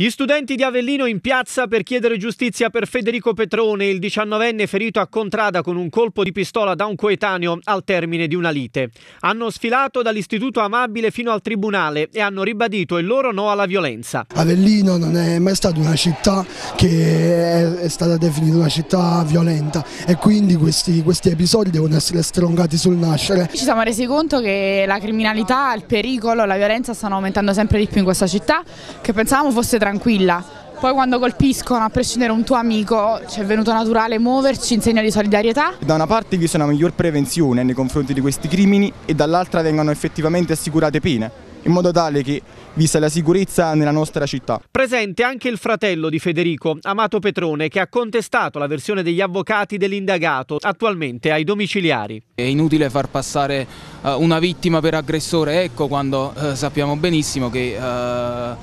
Gli studenti di Avellino in piazza per chiedere giustizia per Federico Petrone, il 19enne ferito a contrada con un colpo di pistola da un coetaneo al termine di una lite. Hanno sfilato dall'istituto amabile fino al tribunale e hanno ribadito il loro no alla violenza. Avellino non è mai stata una città che è stata definita una città violenta e quindi questi, questi episodi devono essere strongati sul nascere. Ci siamo resi conto che la criminalità, il pericolo, la violenza stanno aumentando sempre di più in questa città che pensavamo fosse tra tranquilla. Poi quando colpiscono, a prescindere un tuo amico, ci è venuto naturale muoverci in segno di solidarietà? Da una parte vi sono una miglior prevenzione nei confronti di questi crimini e dall'altra vengono effettivamente assicurate pene in modo tale che vista la sicurezza nella nostra città. Presente anche il fratello di Federico, Amato Petrone, che ha contestato la versione degli avvocati dell'indagato, attualmente ai domiciliari. È inutile far passare uh, una vittima per aggressore, ecco quando uh, sappiamo benissimo che... Uh,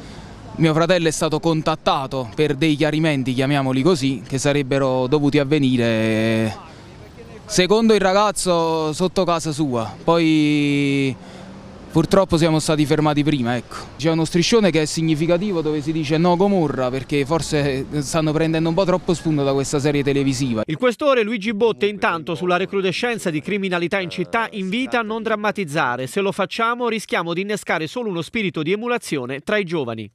mio fratello è stato contattato per dei chiarimenti, chiamiamoli così, che sarebbero dovuti avvenire secondo il ragazzo sotto casa sua. Poi purtroppo siamo stati fermati prima, ecco. C'è uno striscione che è significativo dove si dice no Gomorra perché forse eh, stanno prendendo un po' troppo spunto da questa serie televisiva. Il questore Luigi Botte intanto sulla recrudescenza di criminalità in città invita a non drammatizzare. Se lo facciamo rischiamo di innescare solo uno spirito di emulazione tra i giovani.